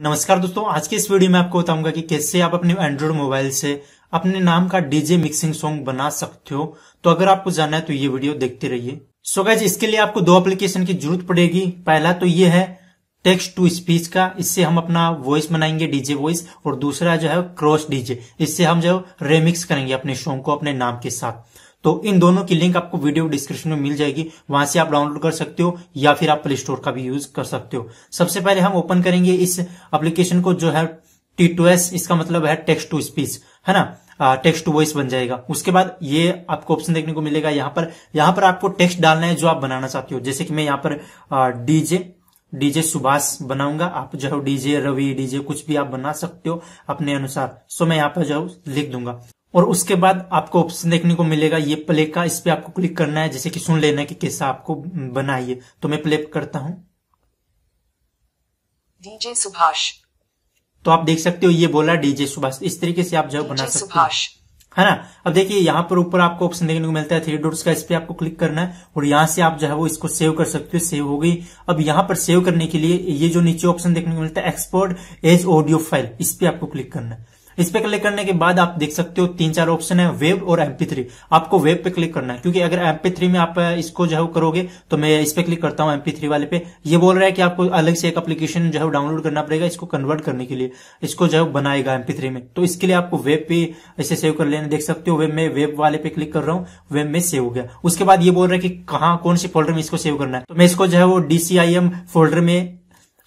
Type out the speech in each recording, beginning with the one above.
नमस्कार दोस्तों आज के इस वीडियो में आपको बताऊंगा कि कैसे आप अपने एंड्रॉइड मोबाइल से अपने नाम का डीजे मिक्सिंग सॉन्ग बना सकते हो तो अगर आपको जानना है तो ये वीडियो देखते रहिए सो so इसके लिए आपको दो एप्लीकेशन की जरूरत पड़ेगी पहला तो ये है टेक्स्ट टू स्पीच का इससे हम अपना वॉइस बनाएंगे डीजे वॉइस और दूसरा जो है क्रॉस डीजे इससे हम जो रेमिक्स करेंगे अपने सॉन्ग को अपने नाम के साथ तो इन दोनों की लिंक आपको वीडियो डिस्क्रिप्शन में मिल जाएगी वहां से आप डाउनलोड कर सकते हो या फिर आप प्ले स्टोर का भी यूज कर सकते हो सबसे पहले हम ओपन करेंगे इस एप्लीकेशन को जो है टी टू एस इसका मतलब है टेक्स्ट टू स्पीच है ना टेक्स्ट टू वॉइस बन जाएगा उसके बाद ये आपको ऑप्शन देखने को मिलेगा यहां पर यहां पर आपको टेक्स्ट डालना है जो आप बनाना चाहते हो जैसे कि मैं यहां पर डीजे डीजे सुभाष बनाऊंगा आप जो है डीजे रवि डीजे कुछ भी आप बना सकते हो अपने अनुसार सो मैं यहाँ पर जो लिख दूंगा और उसके बाद आपको ऑप्शन देखने को मिलेगा ये प्ले का इस पर आपको क्लिक करना है जैसे कि सुन लेना है कि कैसा आपको बनाइए तो मैं प्ले करता हूं डीजे सुभाष तो आप देख सकते हो ये बोला डीजे सुभाष इस तरीके से आप जो बना सकते सुभाष है ना अब देखिए यहाँ पर ऊपर आपको ऑप्शन देखने को मिलता है थ्री डोर्स का इस पर आपको क्लिक करना है और यहाँ से आप जो है वो इसको सेव कर सकते हो सेव हो गई अब यहाँ पर सेव करने के लिए ये जो नीचे ऑप्शन देखने को मिलता है एक्सपोर्ट एज ऑडियो फाइल इस पर आपको क्लिक करना है इस पे क्लिक करने के बाद आप देख सकते हो तीन चार ऑप्शन है वेब और एमपी आपको वेब पे क्लिक करना है क्योंकि अगर एमपी में आप इसको जो है करोगे तो मैं इस पे क्लिक करता हूं एमपी वाले पे ये बोल रहा है कि आपको अलग से एक एप्लीकेशन जो है डाउनलोड करना पड़ेगा इसको कन्वर्ट करने के लिए इसको जो है बनाएगा एमपी में तो इसके लिए आपको वेब पे इसे सेव कर लेना देख सकते हो वेब में वेब वाले पे क्लिक कर रहा हूँ वेब में सेव हो गया उसके बाद ये बोल रहा है कि कहा कौन सी फोल्डर में इसको सेव करना है तो मैं इसको जो है वो डीसीआईएम फोल्डर में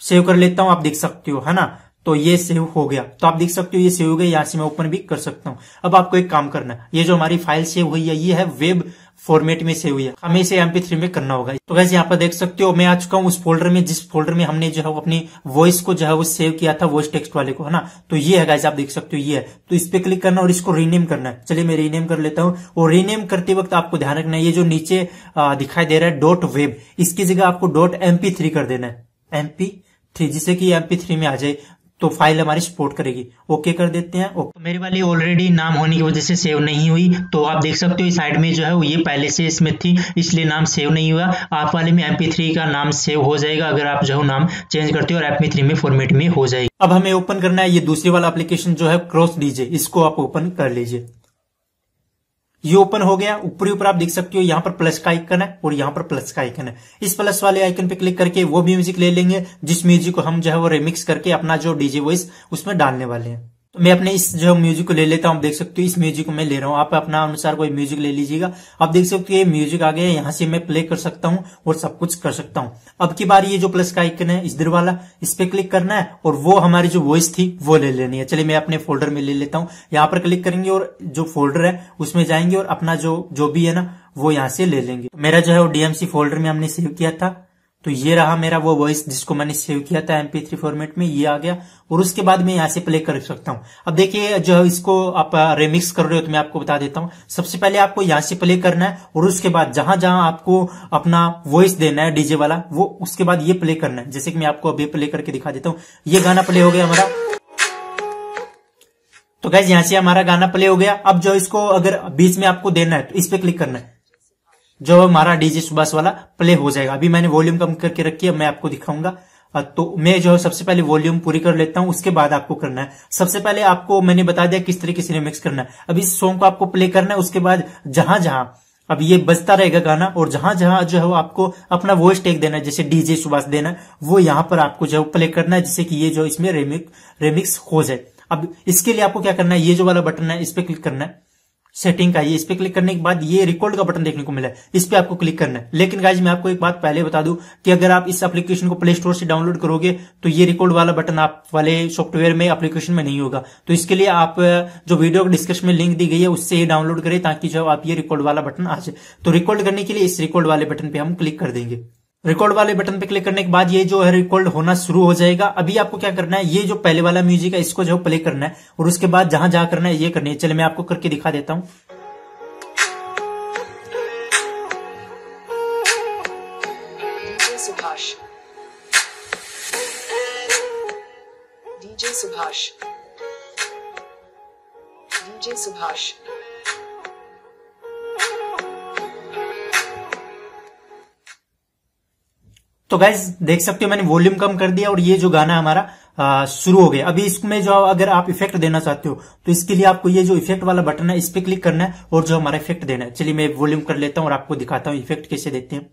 सेव कर लेता हूँ आप देख सकते हो है ना तो ये सेव हो गया तो आप देख सकते हो ये सेव हो गया यहां से मैं ओपन भी कर सकता हूं अब आपको एक काम करना है ये जो हमारी फाइल सेव हुई है ये है वेब फॉर्मेट में सेव हुई है हमें इसे एमपी थ्री में करना होगा तो वैसे यहाँ पर देख सकते हो मैं आ चुका हूँ उस फोल्डर में जिस फोल्डर में हमने जो है अपनी वॉइस को जो है वो सेव किया था वॉइस टेक्स्ट वाले को है ना तो ये है आप देख सकते हो ये है तो इस पे क्लिक करना और इसको रीनेम करना है चलिए मैं रीनेम कर लेता हूँ और रीनेम करते वक्त आपको ध्यान रखना है ये जो नीचे दिखाई दे रहा है डॉट वेब इसकी जगह आपको डॉट एमपी कर देना है एमपी थ्री जिससे कि एमपी थ्री में आ जाए तो फाइल हमारी सपोर्ट करेगी ओके कर देते हैं ओके मेरे वाली ऑलरेडी नाम होने की वजह से सेव नहीं हुई तो आप देख सकते हो साइड में जो है वो ये पहले से इसमें थी इसलिए नाम सेव नहीं हुआ आप वाले में एम का नाम सेव हो जाएगा अगर आप जो नाम चेंज करते हो और एम में फॉर्मेट में हो जाएगी अब हमें ओपन करना है ये दूसरे वाला एप्लीकेशन जो है क्रॉस डीजे इसको आप ओपन कर लीजिए ये ओपन हो गया ऊपरी ऊपर आप देख सकते हो यहाँ पर प्लस का आइकन है और यहाँ पर प्लस का आइकन है इस प्लस वाले आइकन पे क्लिक करके वो म्यूजिक ले लेंगे जिस म्यूजिक को हम जो है वो रिमिक्स करके अपना जो डीजे वॉइस उसमें डालने वाले हैं तो मैं अपने इस जो म्यूजिक को ले लेता हूँ देख सकते हो इस म्यूजिक को मैं ले रहा हूँ आप अपना अनुसार कोई म्यूजिक ले लीजिएगा आप देख सकते हो ये म्यूजिक आ गया यहाँ से मैं प्ले कर सकता हूँ और सब कुछ कर सकता हूँ अब की बार ये जो प्लस का आइकन है इधर वाला इस पे क्लिक करना है और वो हमारी जो वॉइस थी वो ले लेनी है चलिए मैं अपने फोल्डर में ले लेता हूँ यहाँ पर क्लिक करेंगे और जो फोल्डर है उसमें जाएंगे और अपना जो जो भी है ना वो यहाँ से ले लेंगे मेरा जो है वो डीएमसी फोल्डर में हमने सेव किया था तो ये रहा मेरा वो वॉइस जिसको मैंने सेव किया था एमपी थ्री फॉर्मेट में ये आ गया और उसके बाद मैं यहाँ से प्ले कर सकता हूँ अब देखिए जो इसको आप रेमिक्स कर रहे हो तो मैं आपको बता देता हूँ सबसे पहले आपको यहाँ से प्ले करना है और उसके बाद जहां जहां आपको अपना वॉइस देना है डीजे वाला वो उसके बाद ये प्ले करना है जैसे कि मैं आपको अभी प्ले करके दिखा देता हूँ ये गाना प्ले हो गया हमारा तो गैस यहाँ से हमारा गाना प्ले हो गया अब जो इसको अगर बीच में आपको देना है तो इस पे क्लिक करना है जो हमारा डीजे सुभाष वाला प्ले हो जाएगा अभी मैंने वॉल्यूम कम करके रखी है मैं आपको दिखाऊंगा तो मैं जो है सबसे पहले वॉल्यूम पूरी कर लेता हूं उसके बाद आपको करना है सबसे पहले आपको मैंने बता दिया किस तरीके से रिमिक्स करना है अब इस सॉन्ग को आपको प्ले करना है उसके बाद जहां जहां अब ये बजता रहेगा गाना और जहां जहां जो है वो आपको अपना वॉइस टेक देना है जैसे डीजे सुभाष देना है वो यहां पर आपको जो है प्ले करना है जिससे कि ये जो इसमें रेमिक रेमिक्स हो जाए अब इसके लिए आपको क्या करना है ये जो वाला बटन है इस पर क्लिक करना है सेटिंग का ये इस पर क्लिक करने के बाद ये रिकॉर्ड का बटन देखने को मिला है इस पर आपको क्लिक करना है लेकिन गाइज मैं आपको एक बात पहले बता दूं कि अगर आप इस एप्लीकेशन को प्ले स्टोर से डाउनलोड करोगे तो ये रिकॉर्ड वाला बटन आप वाले सॉफ्टवेयर में एप्लीकेशन में नहीं होगा तो इसके लिए आप जो वीडियो डिस्क्रिप्शन में लिंक दी गई है उससे ही डाउनलोड करें ताकि जो आप ये रिकॉर्ड वाला बटन आ जाए तो रिकॉर्ड करने के लिए इस रिकॉर्ड वाले बटन पर हम क्लिक कर देंगे रिकॉर्ड वाले बटन पे क्लिक करने के बाद ये जो है रिकॉर्ड होना शुरू हो जाएगा अभी आपको क्या करना है ये जो पहले वाला म्यूजिक है इसको जो प्ले करना है और उसके बाद जहां जहां करना है ये करनी है चले मैं आपको करके दिखा देता हूं डीजे सुभाष डीजे सुभाष तो गाइज देख सकते हो मैंने वॉल्यूम कम कर दिया और ये जो गाना हमारा शुरू हो गया अभी इसमें जो अगर आप इफेक्ट देना चाहते हो तो इसके लिए आपको ये जो इफेक्ट वाला बटन है इस पर क्लिक करना है और जो हमारा इफेक्ट देना है चलिए मैं वॉल्यूम कर लेता हूँ और आपको दिखाता हूँ इफेक्ट कैसे देते हैं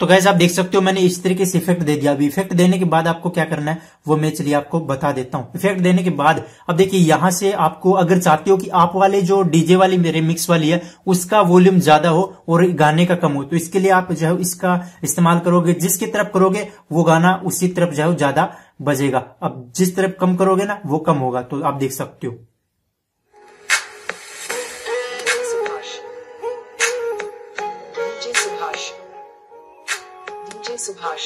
तो गैस आप देख सकते हो मैंने इस तरीके से इफेक्ट दे दिया अभी इफेक्ट देने के बाद आपको क्या करना है वो मैं चलिए आपको बता देता हूं इफेक्ट देने के बाद अब देखिए यहां से आपको अगर चाहते हो कि आप वाले जो डीजे वाली मेरे मिक्स वाली है उसका वॉल्यूम ज्यादा हो और गाने का कम हो तो इसके लिए आप जो है इसका इस्तेमाल करोगे जिसकी तरफ करोगे वो गाना उसी तरफ जो है ज्यादा बजेगा अब जिस तरफ कम करोगे ना वो कम होगा तो आप देख सकते हो जे सुभाष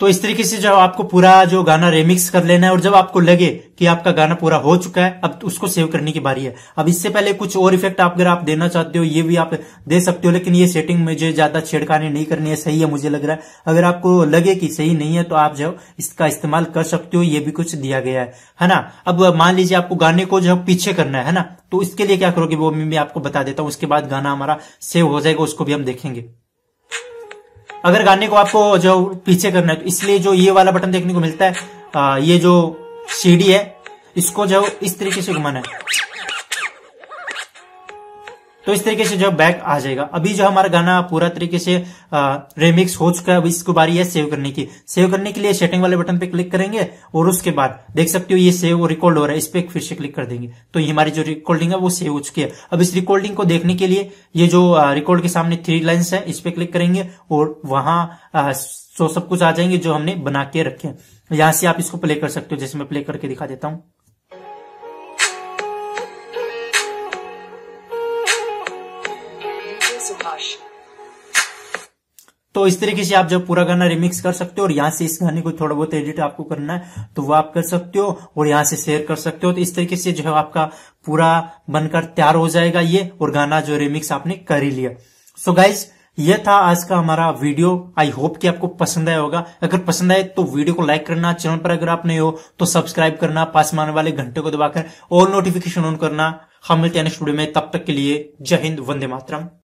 तो इस तरीके से जब आपको पूरा जो गाना रेमिक्स कर लेना है और जब आपको लगे कि आपका गाना पूरा हो चुका है अब तो उसको सेव करने की बारी है अब इससे पहले कुछ और इफेक्ट आप अगर आप देना चाहते हो ये भी आप दे सकते हो लेकिन ये सेटिंग मुझे ज्यादा छेड़खानी नहीं करनी है सही है मुझे लग रहा है अगर आपको लगे कि सही नहीं है तो आप जो इसका इस्तेमाल कर सकते हो ये भी कुछ दिया गया है है ना अब मान लीजिए आपको गाने को जो पीछे करना है ना तो इसके लिए क्या करोगे वो मैं आपको बता देता हूँ उसके बाद गाना हमारा सेव हो जाएगा उसको भी हम देखेंगे अगर गाने को आपको जो पीछे करना है तो इसलिए जो ये वाला बटन देखने को मिलता है आ, ये जो सीडी है इसको जो इस तरीके से घुमाना है तो इस तरीके से जो बैक आ जाएगा अभी जो हमारा गाना पूरा तरीके से रेमिक्स हो चुका है इसको बारी है सेव करने की सेव करने के लिए सेटिंग वाले बटन पे क्लिक करेंगे और उसके बाद देख सकते हो ये सेव और रिकॉर्ड हो रहा है इस पर फिर से क्लिक कर देंगे तो ये हमारी जो रिकॉर्डिंग है वो सेव हो चुकी है अब इस रिकॉर्डिंग को देखने के लिए ये जो रिकॉर्ड के सामने थ्री लाइन्स है इस पर क्लिक करेंगे और वहां सो सब कुछ आ जाएंगे जो हमने बना के रखे यहां से आप इसको प्ले कर सकते हो जैसे मैं प्ले करके दिखा देता हूं तो इस तरीके से आप जब पूरा गाना रिमिक्स कर सकते हो और यहाँ से इस गाने को थोड़ा बहुत एडिट आपको करना है तो वो आप कर सकते हो और यहाँ से शेयर कर सकते हो तो इस तरीके से जो है आपका पूरा बनकर तैयार हो जाएगा ये और गाना जो रिमिक्स आपने कर ही लिया सो so गाइज यह था आज का हमारा वीडियो आई होप कि आपको पसंद आया होगा अगर पसंद आए तो वीडियो को लाइक करना चैनल पर अगर आप नए हो तो सब्सक्राइब करना पास में आने वाले घंटे को दबाकर और नोटिफिकेशन ऑन करना हम मिलते हैं नेक्स्ट वीडियो में तब तक के लिए जय हिंद वंदे मातरम